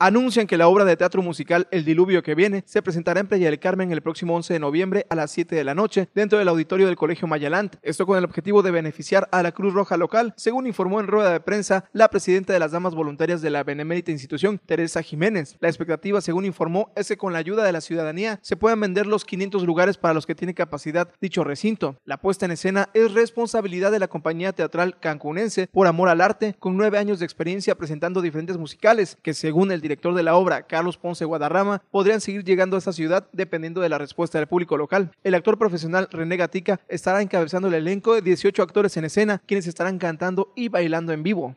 anuncian que la obra de teatro musical El Diluvio que viene se presentará en Playa del Carmen el próximo 11 de noviembre a las 7 de la noche dentro del auditorio del Colegio Mayalant. Esto con el objetivo de beneficiar a la Cruz Roja local, según informó en rueda de prensa la presidenta de las Damas Voluntarias de la Benemérita Institución, Teresa Jiménez. La expectativa, según informó, es que con la ayuda de la ciudadanía se puedan vender los 500 lugares para los que tiene capacidad dicho recinto. La puesta en escena es responsabilidad de la compañía teatral cancunense por amor al arte, con nueve años de experiencia presentando diferentes musicales que, según el director director de la obra, Carlos Ponce Guadarrama, podrían seguir llegando a esta ciudad dependiendo de la respuesta del público local. El actor profesional René Gatica estará encabezando el elenco de 18 actores en escena, quienes estarán cantando y bailando en vivo.